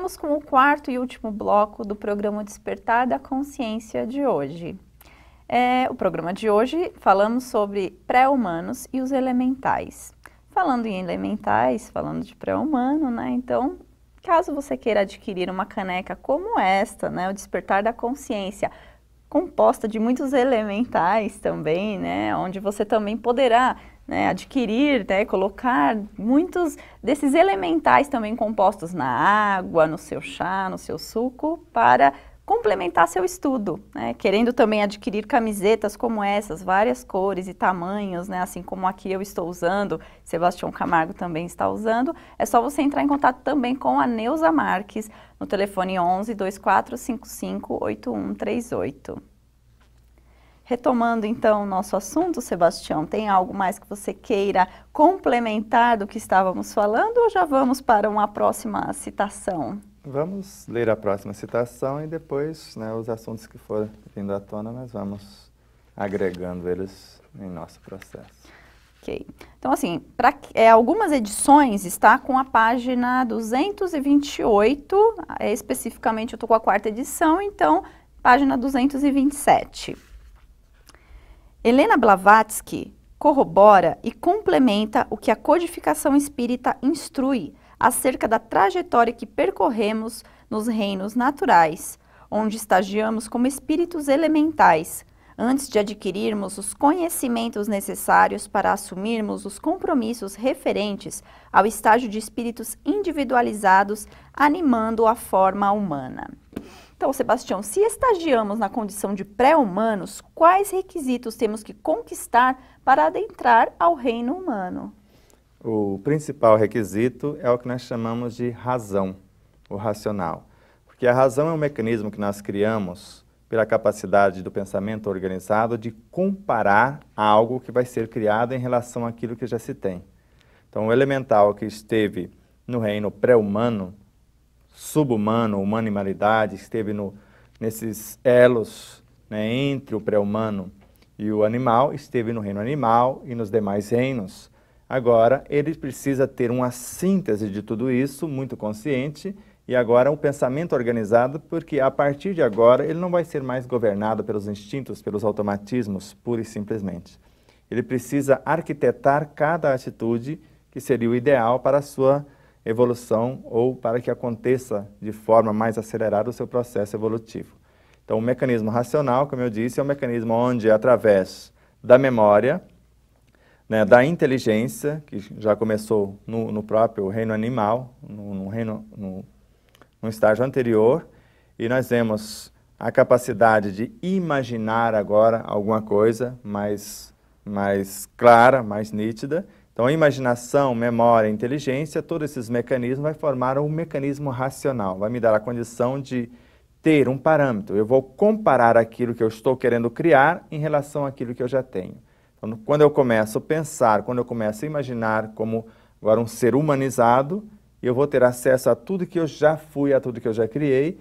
Vamos com o quarto e último bloco do programa Despertar da Consciência de hoje. É, o programa de hoje falamos sobre pré-humanos e os elementais. Falando em elementais, falando de pré-humano, né? Então, caso você queira adquirir uma caneca como esta, né? O Despertar da Consciência, composta de muitos elementais também, né? Onde você também poderá né, adquirir, né, colocar muitos desses elementais também compostos na água, no seu chá, no seu suco, para complementar seu estudo, né, querendo também adquirir camisetas como essas, várias cores e tamanhos, né, assim como aqui eu estou usando, Sebastião Camargo também está usando, é só você entrar em contato também com a Neuza Marques no telefone 11 2455 8138. Retomando então o nosso assunto, Sebastião, tem algo mais que você queira complementar do que estávamos falando ou já vamos para uma próxima citação? Vamos ler a próxima citação e depois né, os assuntos que forem vindo à tona nós vamos agregando eles em nosso processo. Ok. Então, assim, para é, algumas edições está com a página 228, é, especificamente eu estou com a quarta edição, então página 227. Helena Blavatsky corrobora e complementa o que a codificação espírita instrui acerca da trajetória que percorremos nos reinos naturais, onde estagiamos como espíritos elementais, antes de adquirirmos os conhecimentos necessários para assumirmos os compromissos referentes ao estágio de espíritos individualizados, animando a forma humana. Então, Sebastião, se estagiamos na condição de pré-humanos, quais requisitos temos que conquistar para adentrar ao reino humano? O principal requisito é o que nós chamamos de razão, o racional. Porque a razão é um mecanismo que nós criamos pela capacidade do pensamento organizado de comparar algo que vai ser criado em relação àquilo que já se tem. Então, o elemental que esteve no reino pré-humano subhumano, humana animalidade, esteve no, nesses elos né, entre o pré-humano e o animal, esteve no reino animal e nos demais reinos. Agora, ele precisa ter uma síntese de tudo isso, muito consciente, e agora um pensamento organizado, porque a partir de agora ele não vai ser mais governado pelos instintos, pelos automatismos, pura e simplesmente. Ele precisa arquitetar cada atitude que seria o ideal para a sua evolução ou para que aconteça de forma mais acelerada o seu processo evolutivo. Então, o mecanismo racional, como eu disse, é um mecanismo onde, através da memória, né, da inteligência, que já começou no, no próprio reino animal, no, no reino, no, no estágio anterior, e nós vemos a capacidade de imaginar agora alguma coisa mais, mais clara, mais nítida, então, a imaginação, memória, inteligência, todos esses mecanismos vai formar um mecanismo racional, vai me dar a condição de ter um parâmetro. Eu vou comparar aquilo que eu estou querendo criar em relação àquilo que eu já tenho. Então, quando eu começo a pensar, quando eu começo a imaginar como agora um ser humanizado, eu vou ter acesso a tudo que eu já fui, a tudo que eu já criei,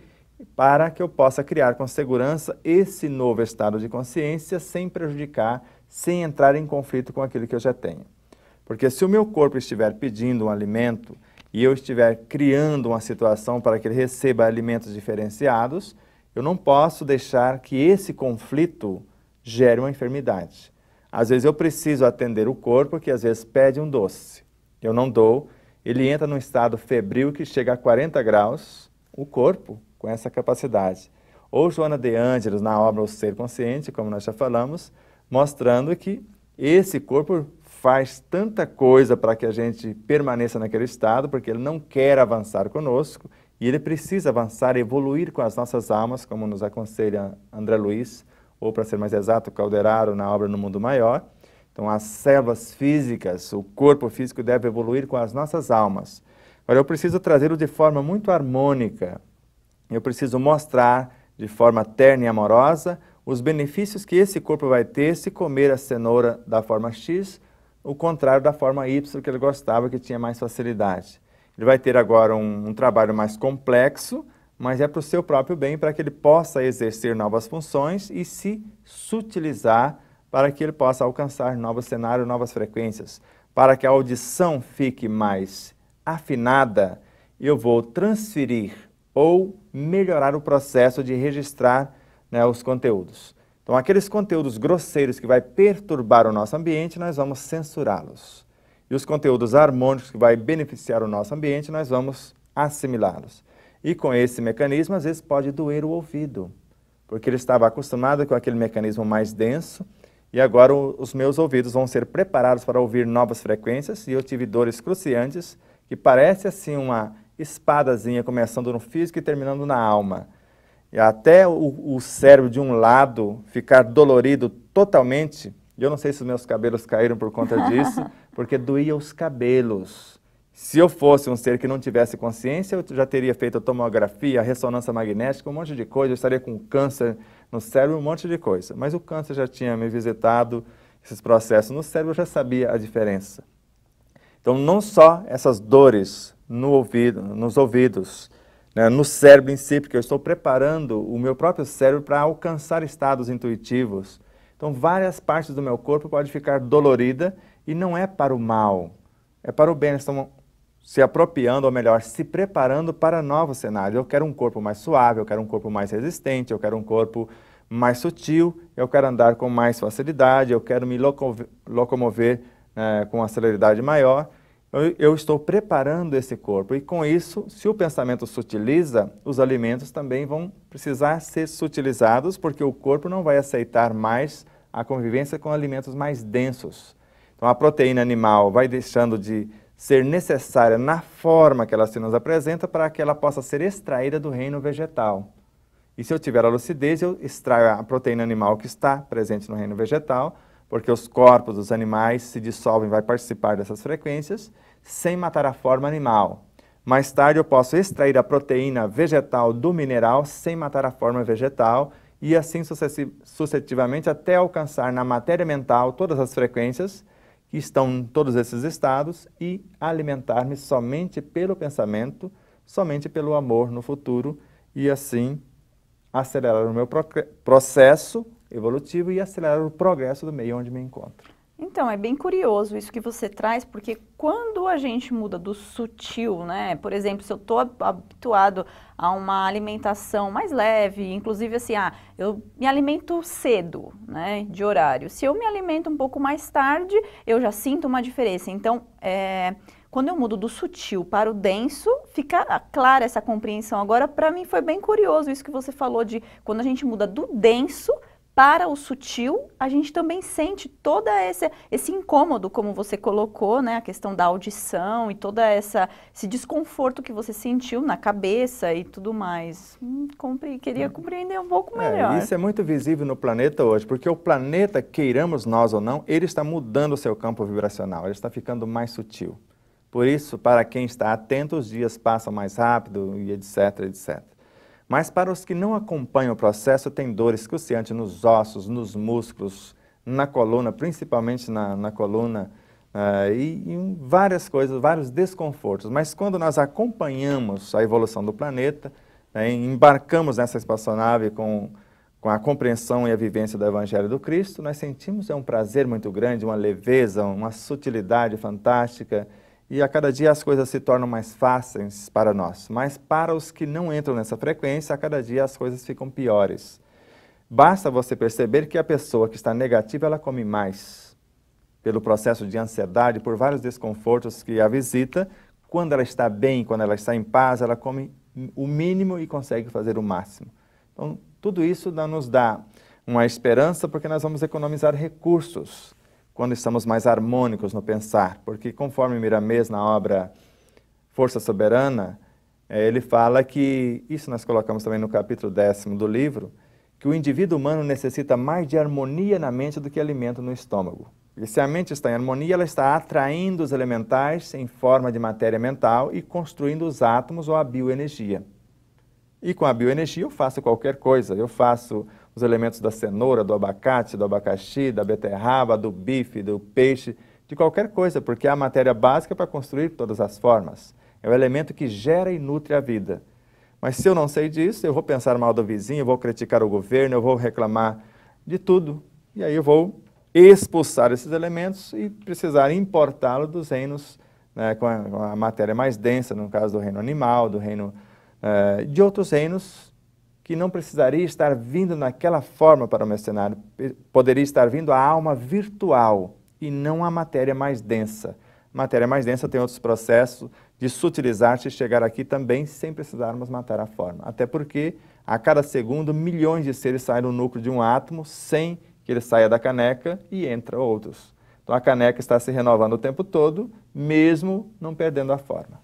para que eu possa criar com segurança esse novo estado de consciência sem prejudicar, sem entrar em conflito com aquilo que eu já tenho. Porque se o meu corpo estiver pedindo um alimento e eu estiver criando uma situação para que ele receba alimentos diferenciados, eu não posso deixar que esse conflito gere uma enfermidade. Às vezes eu preciso atender o corpo que às vezes pede um doce. Eu não dou, ele entra num estado febril que chega a 40 graus, o corpo com essa capacidade. Ou Joana de Ângeles, na obra O Ser Consciente, como nós já falamos, mostrando que esse corpo faz tanta coisa para que a gente permaneça naquele estado, porque ele não quer avançar conosco e ele precisa avançar, evoluir com as nossas almas, como nos aconselha André Luiz, ou para ser mais exato, Calderaro na obra No Mundo Maior. Então, as células físicas, o corpo físico deve evoluir com as nossas almas. Agora, eu preciso trazê-lo de forma muito harmônica. Eu preciso mostrar de forma terna e amorosa os benefícios que esse corpo vai ter se comer a cenoura da forma X o contrário da forma Y que ele gostava, que tinha mais facilidade. Ele vai ter agora um, um trabalho mais complexo, mas é para o seu próprio bem, para que ele possa exercer novas funções e se sutilizar para que ele possa alcançar novos cenários, novas frequências. Para que a audição fique mais afinada, eu vou transferir ou melhorar o processo de registrar né, os conteúdos. Então, aqueles conteúdos grosseiros que vai perturbar o nosso ambiente, nós vamos censurá-los. E os conteúdos harmônicos que vai beneficiar o nosso ambiente, nós vamos assimilá-los. E com esse mecanismo, às vezes pode doer o ouvido, porque ele estava acostumado com aquele mecanismo mais denso, e agora o, os meus ouvidos vão ser preparados para ouvir novas frequências, e eu tive dores cruciantes, que parece assim uma espadazinha começando no físico e terminando na alma até o, o cérebro de um lado ficar dolorido totalmente, eu não sei se os meus cabelos caíram por conta disso, porque doía os cabelos. Se eu fosse um ser que não tivesse consciência, eu já teria feito tomografia, ressonância magnética, um monte de coisa, eu estaria com câncer no cérebro, um monte de coisa. Mas o câncer já tinha me visitado, esses processos no cérebro, eu já sabia a diferença. Então, não só essas dores no ouvido, nos ouvidos, né, no cérebro em si, porque eu estou preparando o meu próprio cérebro para alcançar estados intuitivos. Então, várias partes do meu corpo podem ficar dolorida e não é para o mal, é para o bem. Eles estão se apropriando, ou melhor, se preparando para novos cenários. Eu quero um corpo mais suave, eu quero um corpo mais resistente, eu quero um corpo mais sutil, eu quero andar com mais facilidade, eu quero me locomover, locomover eh, é, com uma celeridade maior eu, eu estou preparando esse corpo. E com isso, se o pensamento sutiliza, os alimentos também vão precisar ser sutilizados, porque o corpo não vai aceitar mais a convivência com alimentos mais densos. Então, a proteína animal vai deixando de ser necessária na forma que ela se nos apresenta para que ela possa ser extraída do reino vegetal. E se eu tiver a lucidez, eu extraio a proteína animal que está presente no reino vegetal porque os corpos dos animais se dissolvem, vai participar dessas frequências, sem matar a forma animal. Mais tarde eu posso extrair a proteína vegetal do mineral sem matar a forma vegetal e assim sucessivamente até alcançar na matéria mental todas as frequências que estão em todos esses estados e alimentar-me somente pelo pensamento, somente pelo amor no futuro e assim acelerar o meu processo evolutivo e acelerar o progresso do meio onde me encontro. Então, é bem curioso isso que você traz, porque quando a gente muda do sutil, né? Por exemplo, se eu estou habituado a uma alimentação mais leve, inclusive assim, ah, eu me alimento cedo, né, de horário. Se eu me alimento um pouco mais tarde, eu já sinto uma diferença. Então, é, quando eu mudo do sutil para o denso, fica ah, clara essa compreensão. Agora, para mim foi bem curioso isso que você falou de quando a gente muda do denso para o sutil, a gente também sente todo esse, esse incômodo, como você colocou, né? A questão da audição e toda essa esse desconforto que você sentiu na cabeça e tudo mais. Hum, compre, queria é. compreender um pouco é, melhor. É, isso é muito visível no planeta hoje, porque o planeta, queiramos nós ou não, ele está mudando o seu campo vibracional, ele está ficando mais sutil. Por isso, para quem está atento, os dias passam mais rápido e etc, etc. Mas para os que não acompanham o processo, tem dor cruciantes nos ossos, nos músculos, na coluna, principalmente na, na coluna, uh, e, e várias coisas, vários desconfortos. Mas quando nós acompanhamos a evolução do planeta, né, embarcamos nessa espaçonave com, com a compreensão e a vivência do Evangelho do Cristo, nós sentimos é um prazer muito grande, uma leveza, uma sutilidade fantástica, e a cada dia as coisas se tornam mais fáceis para nós. Mas para os que não entram nessa frequência, a cada dia as coisas ficam piores. Basta você perceber que a pessoa que está negativa, ela come mais. Pelo processo de ansiedade, por vários desconfortos que a visita, quando ela está bem, quando ela está em paz, ela come o mínimo e consegue fazer o máximo. Então, tudo isso nos dá uma esperança porque nós vamos economizar recursos quando estamos mais harmônicos no pensar, porque conforme Miramês na obra Força Soberana, é, ele fala que, isso nós colocamos também no capítulo décimo do livro, que o indivíduo humano necessita mais de harmonia na mente do que alimento no estômago. E se a mente está em harmonia, ela está atraindo os elementais em forma de matéria mental e construindo os átomos ou a bioenergia. E com a bioenergia eu faço qualquer coisa, eu faço os elementos da cenoura, do abacate, do abacaxi, da beterraba, do bife, do peixe, de qualquer coisa, porque é a matéria básica para construir todas as formas. É o elemento que gera e nutre a vida. Mas se eu não sei disso, eu vou pensar mal do vizinho, eu vou criticar o governo, eu vou reclamar de tudo. E aí eu vou expulsar esses elementos e precisar importá-los dos reinos né, com, a, com, a, matéria mais densa, no caso do reino animal, do reino eh, de outros reinos que não precisaria estar vindo naquela forma para o mercenário, poderia estar vindo a alma virtual e não a matéria mais densa. Matéria mais densa tem outros processos de sutilizar-se e chegar aqui também sem precisarmos matar a forma. Até porque a cada segundo milhões de seres saem do núcleo de um átomo sem que ele saia da caneca e entra outros. Então a caneca está se renovando o tempo todo, mesmo não perdendo a forma.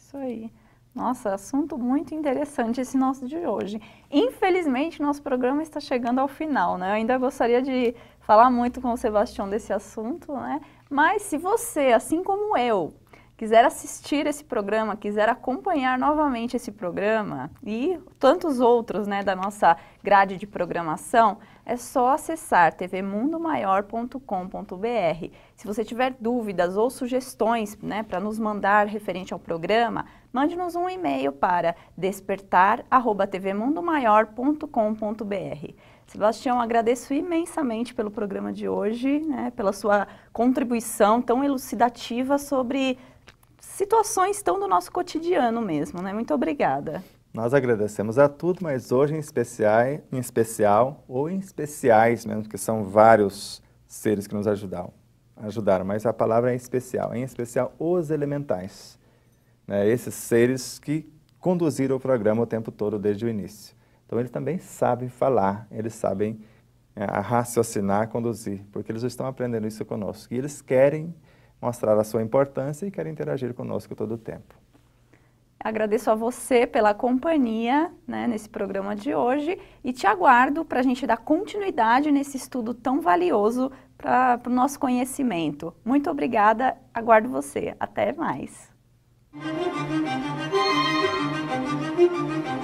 Isso aí. Nossa, assunto muito interessante esse nosso de hoje. Infelizmente, nosso programa está chegando ao final, né? Eu ainda gostaria de falar muito com o Sebastião desse assunto, né? Mas se você, assim como eu, quiser assistir esse programa, quiser acompanhar novamente esse programa e tantos outros, né, da nossa grade de programação, é só acessar tvmundomaior.com.br. Se você tiver dúvidas ou sugestões, né, para nos mandar referente ao programa, mande-nos um e-mail para despertar@tvmundomaior.com.br. Sebastião, agradeço imensamente pelo programa de hoje, né, pela sua contribuição tão elucidativa sobre situações tão do nosso cotidiano mesmo, né? Muito obrigada. Nós agradecemos a tudo, mas hoje em especial, em especial ou em especiais mesmo, porque são vários seres que nos ajudaram, ajudaram, mas a palavra é especial, em especial os elementais né, esses seres que conduziram o programa o tempo todo, desde o início. Então, eles também sabem falar, eles sabem é, raciocinar, conduzir, porque eles estão aprendendo isso conosco. E eles querem mostrar a sua importância e querem interagir conosco todo o tempo. Agradeço a você pela companhia né, nesse programa de hoje e te aguardo para a gente dar continuidade nesse estudo tão valioso para o nosso conhecimento. Muito obrigada, aguardo você. Até mais. Thank you.